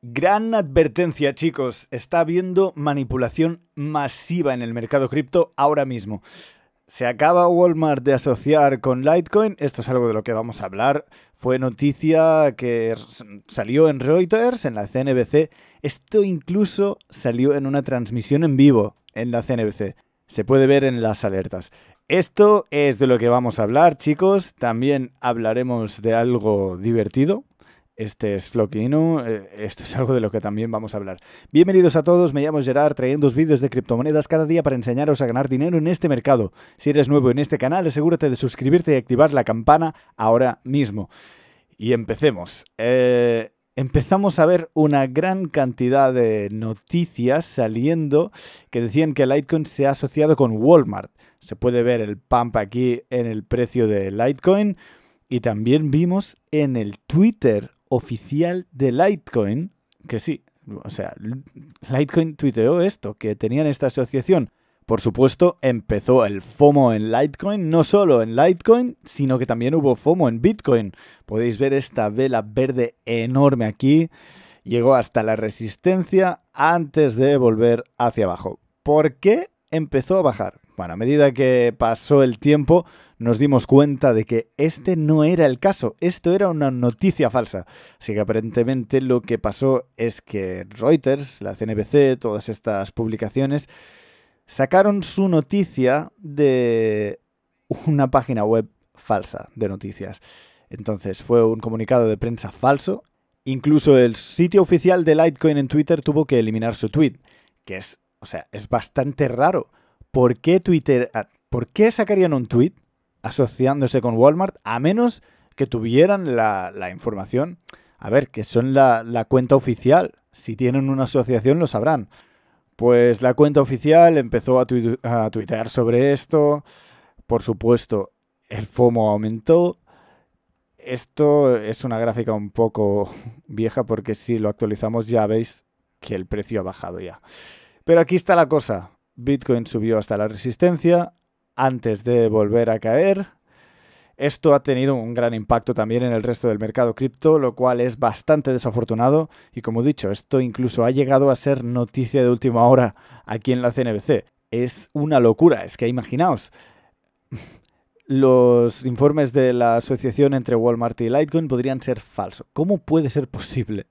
Gran advertencia chicos, está habiendo manipulación masiva en el mercado cripto ahora mismo. Se acaba Walmart de asociar con Litecoin, esto es algo de lo que vamos a hablar, fue noticia que salió en Reuters, en la CNBC, esto incluso salió en una transmisión en vivo en la CNBC, se puede ver en las alertas. Esto es de lo que vamos a hablar chicos, también hablaremos de algo divertido, este es Floquino, eh, esto es algo de lo que también vamos a hablar. Bienvenidos a todos, me llamo Gerard, trayendo dos vídeos de criptomonedas cada día para enseñaros a ganar dinero en este mercado. Si eres nuevo en este canal, asegúrate de suscribirte y activar la campana ahora mismo. Y empecemos. Eh, empezamos a ver una gran cantidad de noticias saliendo que decían que Litecoin se ha asociado con Walmart. Se puede ver el pump aquí en el precio de Litecoin. Y también vimos en el Twitter oficial de Litecoin, que sí, o sea, Litecoin tuiteó esto, que tenían esta asociación. Por supuesto, empezó el FOMO en Litecoin, no solo en Litecoin, sino que también hubo FOMO en Bitcoin. Podéis ver esta vela verde enorme aquí. Llegó hasta la resistencia antes de volver hacia abajo. ¿Por qué empezó a bajar? Bueno, a medida que pasó el tiempo, nos dimos cuenta de que este no era el caso, esto era una noticia falsa. Así que aparentemente lo que pasó es que Reuters, la CNBC, todas estas publicaciones, sacaron su noticia de una página web falsa de noticias. Entonces fue un comunicado de prensa falso. Incluso el sitio oficial de Litecoin en Twitter tuvo que eliminar su tweet, que es, o sea, es bastante raro ¿por qué Twitter, sacarían un tweet asociándose con Walmart a menos que tuvieran la, información? A ver, que son la, cuenta oficial. Si tienen una asociación lo sabrán. Pues la cuenta oficial empezó a, a, tuitear sobre esto. Por supuesto, el FOMO aumentó. Esto es una gráfica un poco vieja porque si lo actualizamos ya veis que el precio ha bajado ya. Pero aquí está la cosa. Bitcoin subió hasta la resistencia antes de volver a caer. Esto ha tenido un gran impacto también en el resto del mercado cripto, lo cual es bastante desafortunado y como he dicho, esto incluso ha llegado a ser noticia de última hora aquí en la CNBC. Es una locura, es que imaginaos. Los informes de la asociación entre Walmart y Litecoin podrían ser falsos. ¿Cómo puede ser posible?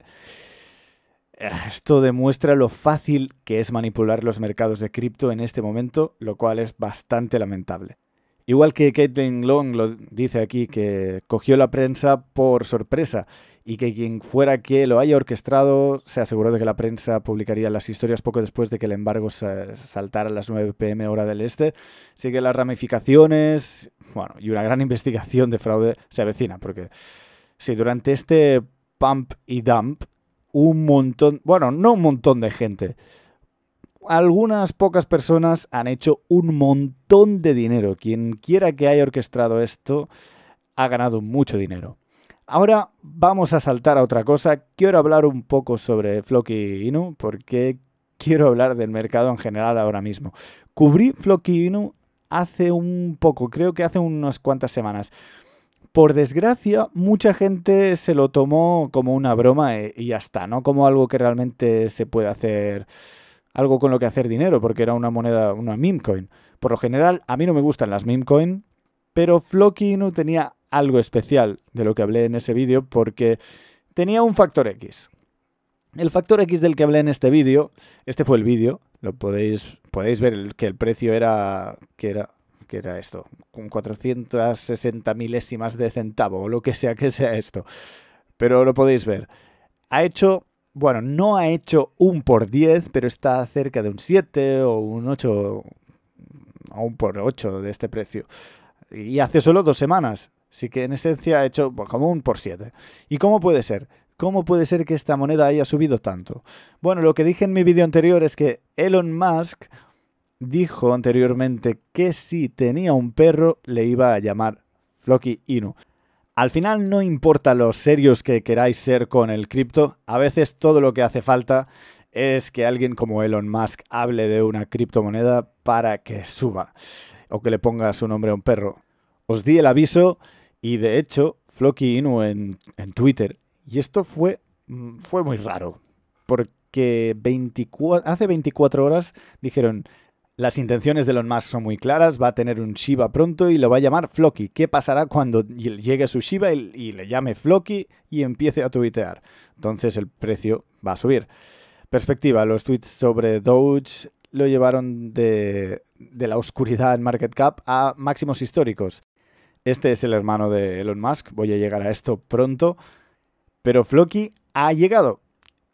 Ah, esto demuestra lo fácil que es manipular los mercados de cripto en este momento, lo cual es bastante lamentable. Igual que Caitlin Long lo dice aquí, que cogió la prensa por sorpresa y que quien fuera que lo haya orquestado se aseguró de que la prensa publicaría las historias poco después de que el embargo saltara a las 9 pm hora del este. Así que las ramificaciones bueno, y una gran investigación de fraude se avecina, porque si durante este pump y dump un montón, bueno, no un montón de gente. Algunas pocas personas han hecho un montón de dinero. Quien quiera que haya orquestado esto ha ganado mucho dinero. Ahora vamos a saltar a otra cosa. Quiero hablar un poco sobre Floki Inu porque quiero hablar del mercado en general ahora mismo. Cubrí Floki Inu hace un poco, creo que hace unas cuantas semanas. Por desgracia, mucha gente se lo tomó como una broma e, y ya está, no como algo que realmente se puede hacer, algo con lo que hacer dinero, porque era una moneda, una meme coin. Por lo general, a mí no me gustan las meme coin, pero Floki no tenía algo especial de lo que hablé en ese vídeo, porque tenía un factor X. El factor X del que hablé en este vídeo, este fue el vídeo, lo podéis, podéis ver que el precio era, que era que era esto, con 460 milésimas de centavo o lo que sea que sea esto. Pero lo podéis ver. Ha hecho, bueno, no ha hecho un por 10, pero está cerca de un 7 o un 8 o un por 8 de este precio. Y hace solo dos semanas. Así que en esencia ha hecho pues, como un por 7. ¿Y cómo puede ser? ¿Cómo puede ser que esta moneda haya subido tanto? Bueno, lo que dije en mi vídeo anterior es que Elon Musk dijo anteriormente que si tenía un perro le iba a llamar Floki Inu. Al final no importa lo serios que queráis ser con el cripto, a veces todo lo que hace falta es que alguien como Elon Musk hable de una criptomoneda para que suba o que le ponga su nombre a un perro. Os di el aviso y de hecho Floki Inu en, en Twitter. Y esto fue, mm, fue muy raro, porque hace 24 horas dijeron, las intenciones de Elon Musk son muy claras, va a tener un Shiba pronto y lo va a llamar Floki. ¿Qué pasará cuando llegue su Shiba y le llame Floki y empiece a tuitear? Entonces el precio va a subir. Perspectiva, los tweets sobre Doge lo llevaron de, la oscuridad en market cap a máximos históricos. Este es el hermano de Elon Musk, voy a llegar a esto pronto, pero Floki ha llegado.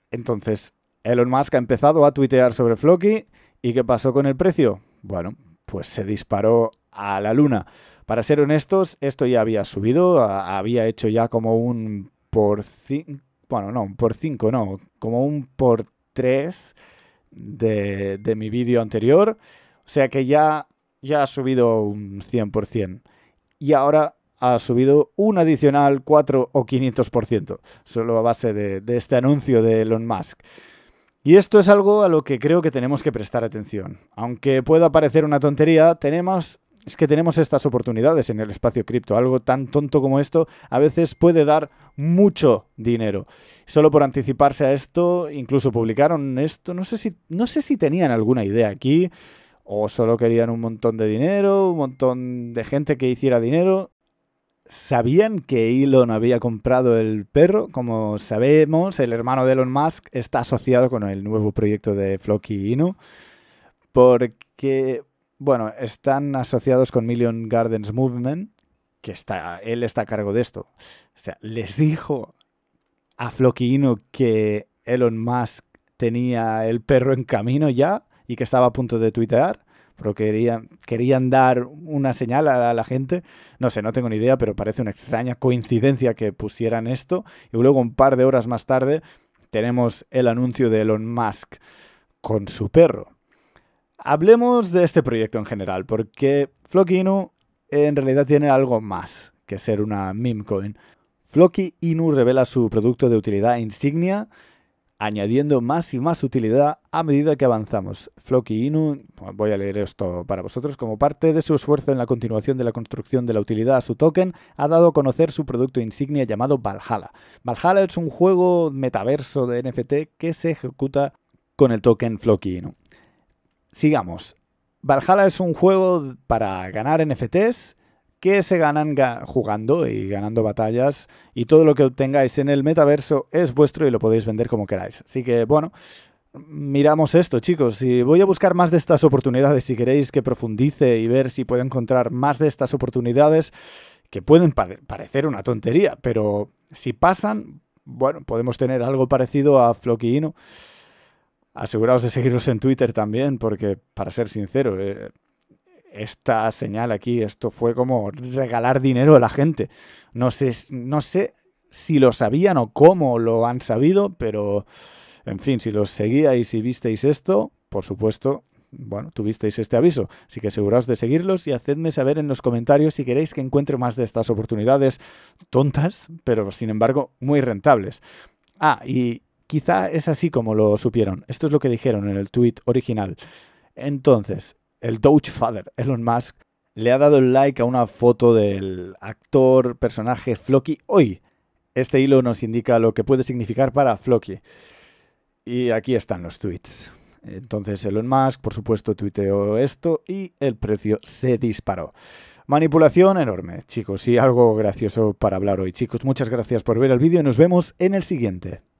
Entonces, Elon Musk ha empezado a tuitear sobre Floki ¿Y qué pasó con el precio? Bueno, pues se disparó a la luna. Para ser honestos, esto ya había subido, había hecho ya como un por 5, bueno, no, por 5 no, como un por 3 de, mi vídeo anterior. O sea que ya, ya ha subido un 100%. Y ahora ha subido un adicional 4 o 500%, solo a base de este anuncio de Elon Musk. Y esto es algo a lo que creo que tenemos que prestar atención. Aunque pueda parecer una tontería, tenemos es que tenemos estas oportunidades en el espacio cripto. Algo tan tonto como esto a veces puede dar mucho dinero. Solo por anticiparse a esto, incluso publicaron esto, no sé si no sé si tenían alguna idea aquí o solo querían un montón de dinero, un montón de gente que hiciera dinero, ¿Sabían que Elon había comprado el perro? Como sabemos, el hermano de Elon Musk está asociado con el nuevo proyecto de Floki Inu, porque, bueno, están asociados con Million Gardens Movement, que está, él está a cargo de esto. O sea, les dijo a Floki Inu que Elon Musk tenía el perro en camino ya y que estaba a punto de tuitear pero querían, querían dar una señal a la, a la, gente. No sé, no tengo ni idea, pero parece una extraña coincidencia que pusieran esto. Y luego un par de horas más tarde tenemos el anuncio de Elon Musk con su perro. Hablemos de este proyecto en general, porque Floki Inu en realidad tiene algo más que ser una meme coin. Floki Inu revela su producto de utilidad insignia, añadiendo más y más utilidad a medida que avanzamos. Floki Inu, voy a leer esto para vosotros, como parte de su esfuerzo en la continuación de la construcción de la utilidad a su token, ha dado a conocer su producto insignia llamado Valhalla. Valhalla es un juego metaverso de NFT que se ejecuta con el token Floki Inu. Sigamos. Valhalla es un juego para ganar NFTs, que se ganan jugando y ganando batallas y todo lo que obtengáis en el metaverso es vuestro y lo podéis vender como queráis. Así que bueno, miramos esto, chicos. Y voy a buscar más de estas oportunidades si queréis que profundice y ver si puedo encontrar más de estas oportunidades que pueden parecer una tontería, pero si pasan, bueno, podemos tener algo parecido a Floquino. Aseguraos de seguirnos en Twitter también, porque para ser sincero, eh, esta señal aquí, esto fue como regalar dinero a la gente. No sé, no sé si lo sabían o cómo lo han sabido, pero en fin, si los seguíais y visteis esto, por supuesto, bueno, tuvisteis este aviso. Así que aseguraos de seguirlos y hacedme saber en los comentarios si queréis que encuentre más de estas oportunidades tontas, pero sin embargo muy rentables. Ah, y quizá es así como lo supieron. Esto es lo que dijeron en el tuit original. Entonces, el Doge Father, Elon Musk, le ha dado el like a una foto del actor personaje Floki hoy. Este hilo nos indica lo que puede significar para Floki. Y aquí están los tweets. Entonces Elon Musk, por supuesto, tuiteó esto y el precio se disparó. Manipulación enorme, chicos, y algo gracioso para hablar hoy. Chicos, muchas gracias por ver el vídeo y nos vemos en el siguiente.